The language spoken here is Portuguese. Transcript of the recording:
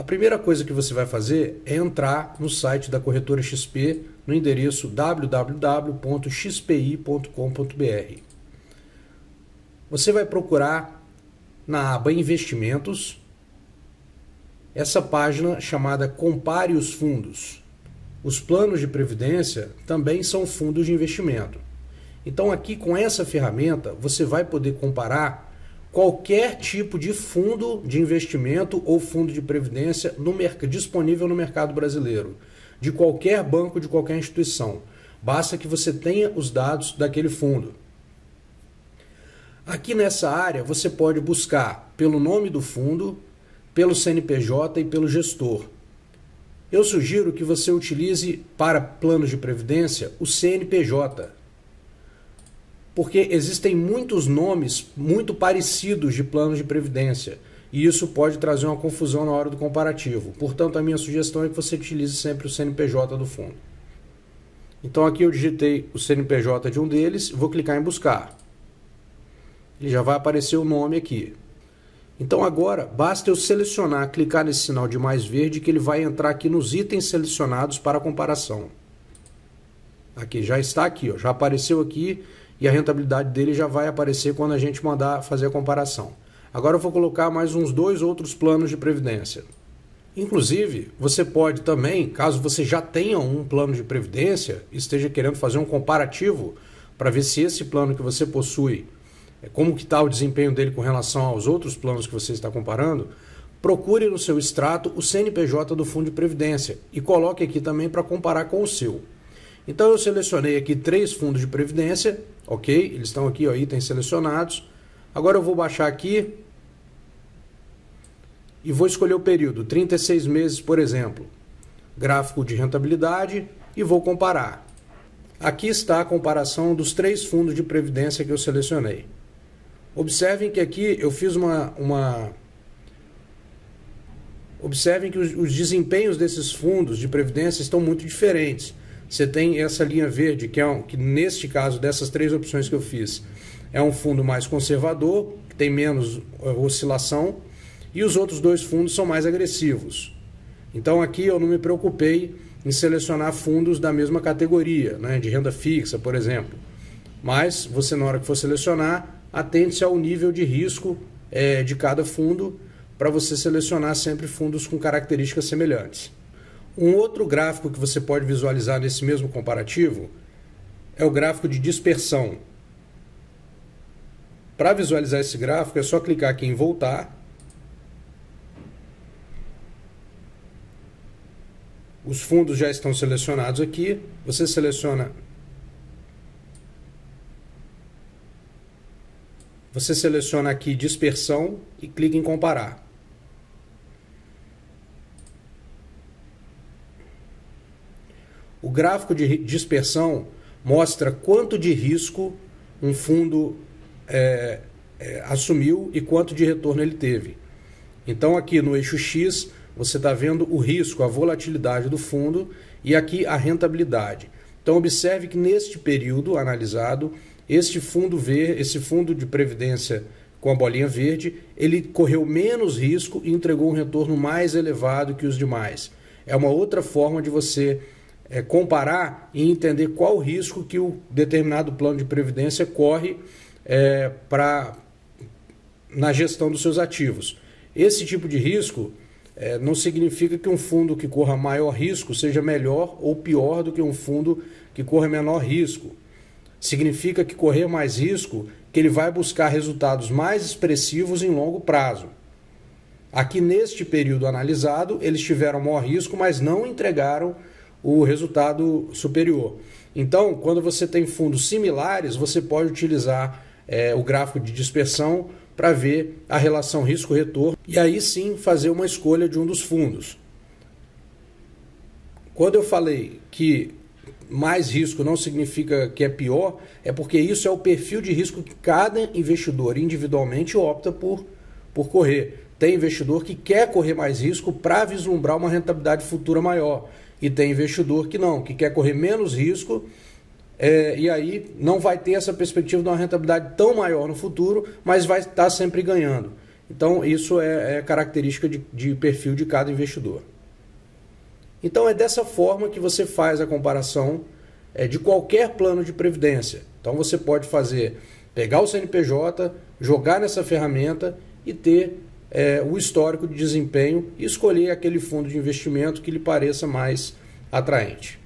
A primeira coisa que você vai fazer é entrar no site da corretora XP no endereço www.xpi.com.br. Você vai procurar na aba Investimentos essa página chamada Compare os Fundos. Os planos de previdência também são fundos de investimento. Então, aqui com essa ferramenta, você vai poder comparar qualquer tipo de fundo de investimento ou fundo de previdência no disponível no mercado brasileiro, de qualquer banco, de qualquer instituição. Basta que você tenha os dados daquele fundo. Aqui nessa área você pode buscar pelo nome do fundo, pelo CNPJ e pelo gestor. Eu sugiro que você utilize para planos de previdência o CNPJ, porque existem muitos nomes muito parecidos de planos de previdência e isso pode trazer uma confusão na hora do comparativo. Portanto, a minha sugestão é que você utilize sempre o CNPJ do fundo. Então aqui eu digitei o CNPJ de um deles, vou clicar em buscar. Ele já vai aparecer o nome aqui. Então agora basta eu selecionar, clicar nesse sinal de mais verde que ele vai entrar aqui nos itens selecionados para comparação. Aqui já está aqui, ó, já apareceu aqui e a rentabilidade dele já vai aparecer quando a gente mandar fazer a comparação. Agora eu vou colocar mais uns dois outros planos de previdência. Inclusive, você pode também, caso você já tenha um plano de previdência esteja querendo fazer um comparativo para ver se esse plano que você possui, é, como que está o desempenho dele com relação aos outros planos que você está comparando, procure no seu extrato o CNPJ do Fundo de Previdência e coloque aqui também para comparar com o seu. Então eu selecionei aqui três fundos de previdência, ok? Eles estão aqui, ó, itens selecionados. Agora eu vou baixar aqui e vou escolher o período, 36 meses, por exemplo. Gráfico de rentabilidade e vou comparar. Aqui está a comparação dos três fundos de previdência que eu selecionei. Observem que aqui eu fiz uma, uma Observem que os, desempenhos desses fundos de previdência estão muito diferentes. Você tem essa linha verde, que, é um, que neste caso, dessas três opções que eu fiz, é um fundo mais conservador, que tem menos eh, oscilação, e os outros dois fundos são mais agressivos. Então aqui eu não me preocupei em selecionar fundos da mesma categoria, né, de renda fixa, por exemplo. Mas você, na hora que for selecionar, atente-se ao nível de risco é, de cada fundo para você selecionar sempre fundos com características semelhantes. Um outro gráfico que você pode visualizar nesse mesmo comparativo é o gráfico de dispersão. Para visualizar esse gráfico, é só clicar aqui em voltar. Os fundos já estão selecionados aqui. Você seleciona Você seleciona aqui dispersão e clica em comparar. O gráfico de dispersão mostra quanto de risco um fundo é, é, assumiu e quanto de retorno ele teve. Então, aqui no eixo X, você está vendo o risco, a volatilidade do fundo e aqui a rentabilidade. Então, observe que neste período analisado, este fundo ver, esse fundo de previdência com a bolinha verde, ele correu menos risco e entregou um retorno mais elevado que os demais. É uma outra forma de você é, comparar e entender qual o risco que o determinado plano de previdência corre é, para na gestão dos seus ativos. Esse tipo de risco é, não significa que um fundo que corra maior risco seja melhor ou pior do que um fundo que corra menor risco. Significa que correr mais risco, que ele vai buscar resultados mais expressivos em longo prazo. Aqui neste período analisado, eles tiveram maior risco, mas não entregaram o resultado superior. Então, quando você tem fundos similares, você pode utilizar é, o gráfico de dispersão para ver a relação risco-retorno e aí sim fazer uma escolha de um dos fundos. Quando eu falei que mais risco não significa que é pior, é porque isso é o perfil de risco que cada investidor individualmente opta por, por correr. Tem investidor que quer correr mais risco para vislumbrar uma rentabilidade futura maior. E tem investidor que não, que quer correr menos risco é, e aí não vai ter essa perspectiva de uma rentabilidade tão maior no futuro, mas vai estar sempre ganhando. Então, isso é, é característica de, de, perfil de cada investidor. Então, é dessa forma que você faz a comparação é, de qualquer plano de previdência. Então, você pode fazer, pegar o CNPJ, jogar nessa ferramenta e ter é, o histórico de desempenho e escolher aquele fundo de investimento que lhe pareça mais atraente.